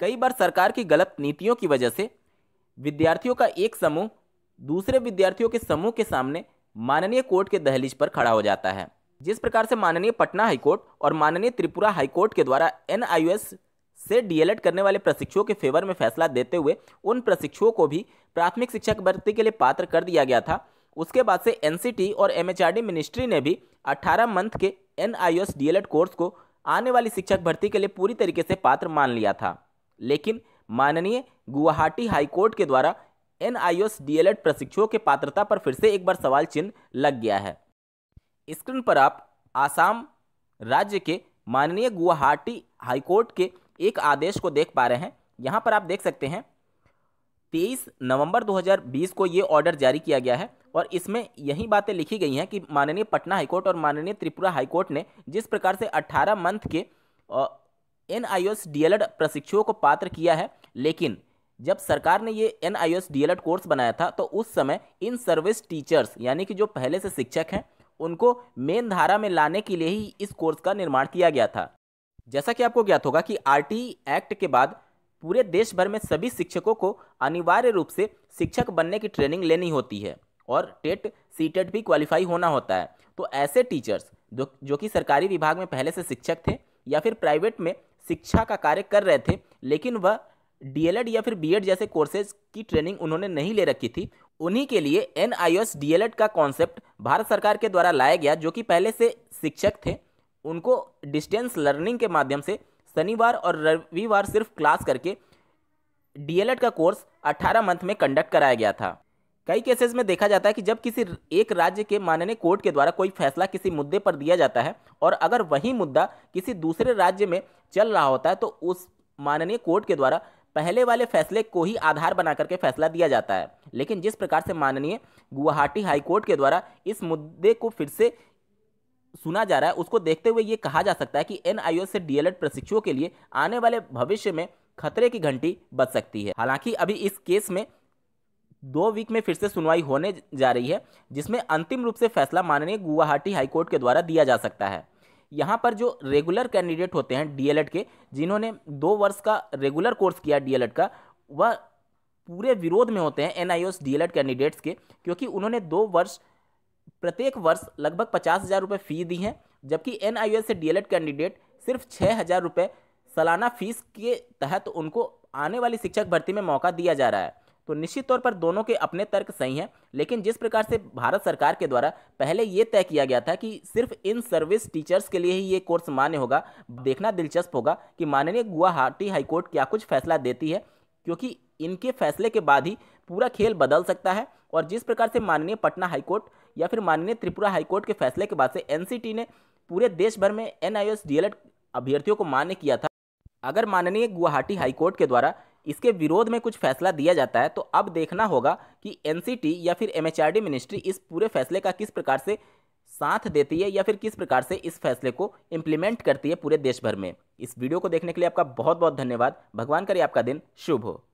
कई बार सरकार की गलत नीतियों की वजह से विद्यार्थियों का एक समूह दूसरे विद्यार्थियों के समूह के सामने माननीय कोर्ट के दहलीज पर खड़ा हो जाता है जिस प्रकार से माननीय पटना हाईकोर्ट और माननीय त्रिपुरा हाईकोर्ट के द्वारा एन से डीएलएड करने वाले प्रशिक्षुओं के फेवर में फैसला देते हुए उन प्रशिक्षुओं को भी प्राथमिक शिक्षक भर्ती के लिए पात्र कर दिया गया था उसके बाद से एन और एम मिनिस्ट्री ने भी 18 मंथ के एन आई कोर्स को आने वाली शिक्षक भर्ती के लिए पूरी तरीके से पात्र मान लिया था लेकिन माननीय गुवाहाटी हाईकोर्ट के द्वारा एन आई एस डी प्रशिक्षुओं के पात्रता पर फिर से एक बार सवाल चिन्ह लग गया है स्क्रीन पर आप आसाम राज्य के माननीय गुवाहाटी हाईकोर्ट के एक आदेश को देख पा रहे हैं यहाँ पर आप देख सकते हैं 23 नवंबर 2020 को ये ऑर्डर जारी किया गया है और इसमें यही बातें लिखी गई हैं कि माननीय पटना हाईकोर्ट और माननीय त्रिपुरा हाईकोर्ट ने जिस प्रकार से 18 मंथ के N I S D El Ed प्रशिक्षुओं को पात्र किया है लेकिन जब सरकार ने ये N I S D El Ed course बनाया था तो उस समय इन सर्विस टीचर्स यानी कि जो पहले से शिक्षक हैं उनको मेन धारा में लाने के लिए ही इस कोर्स का निर्माण किया गया था जैसा कि आपको ज्ञात होगा कि आर एक्ट के बाद पूरे देश भर में सभी शिक्षकों को अनिवार्य रूप से शिक्षक बनने की ट्रेनिंग लेनी होती है और टेट सी टेट भी क्वालिफाई होना होता है तो ऐसे टीचर्स जो जो कि सरकारी विभाग में पहले से शिक्षक थे या फिर प्राइवेट में शिक्षा का कार्य कर रहे थे लेकिन वह डीएलएड या फिर बीएड जैसे कोर्सेज की ट्रेनिंग उन्होंने नहीं ले रखी थी उन्हीं के लिए N I S D El Ed का कॉन्सेप्ट भारत सरकार के द्वारा लाया गया जो कि पहले से शिक्षक थे उनको डिस्टेंस लर्निंग के माध्यम से शनिवार और रविवार सिर्फ क्लास करके डीएलएड का कोर्स 18 मंथ में कंडक्ट कराया गया था कई केसेस में देखा जाता है कि जब किसी एक राज्य के माननीय कोर्ट के द्वारा कोई फैसला किसी मुद्दे पर दिया जाता है और अगर वही मुद्दा किसी दूसरे राज्य में चल रहा होता है तो उस माननीय कोर्ट के द्वारा पहले वाले फैसले को ही आधार बना करके फैसला दिया जाता है लेकिन जिस प्रकार से माननीय गुवाहाटी हाईकोर्ट के द्वारा इस मुद्दे को फिर से सुना जा रहा है उसको देखते हुए ये कहा जा सकता है कि एन से डीएलएड प्रशिक्षुओं के लिए आने वाले भविष्य में खतरे की घंटी बच सकती है हालांकि अभी इस केस में दो वीक में फिर से सुनवाई होने जा रही है जिसमें अंतिम रूप से फैसला माननीय गुवाहाटी हाईकोर्ट के द्वारा दिया जा सकता है यहाँ पर जो रेगुलर कैंडिडेट होते हैं डीएलएड के जिन्होंने दो वर्ष का रेगुलर कोर्स किया डीएलएड का वह पूरे विरोध में होते हैं एन आई कैंडिडेट्स के क्योंकि उन्होंने दो वर्ष प्रत्येक वर्ष लगभग पचास हज़ार रुपये फ़ी दी हैं जबकि एन आई से डी कैंडिडेट सिर्फ छः हज़ार रुपये सालाना फीस के तहत उनको आने वाली शिक्षक भर्ती में मौका दिया जा रहा है तो निश्चित तौर पर दोनों के अपने तर्क सही हैं लेकिन जिस प्रकार से भारत सरकार के द्वारा पहले ये तय किया गया था कि सिर्फ इन सर्विस टीचर्स के लिए ही ये कोर्स मान्य होगा देखना दिलचस्प होगा कि माननीय गुवाहाटी हाईकोर्ट क्या कुछ फैसला देती है क्योंकि इनके फैसले के बाद ही पूरा खेल बदल सकता है और जिस प्रकार से माननीय पटना हाईकोर्ट या फिर माननीय त्रिपुरा हाईकोर्ट के फैसले के बाद से एन ने पूरे देश भर में एन आई एस अभ्यर्थियों को मान्य किया था अगर माननीय गुवाहाटी हाईकोर्ट के द्वारा इसके विरोध में कुछ फैसला दिया जाता है तो अब देखना होगा कि एन या फिर एम मिनिस्ट्री इस पूरे फैसले का किस प्रकार से साथ देती है या फिर किस प्रकार से इस फैसले को इम्प्लीमेंट करती है पूरे देश भर में इस वीडियो को देखने के लिए आपका बहुत बहुत धन्यवाद भगवान करे आपका दिन शुभ हो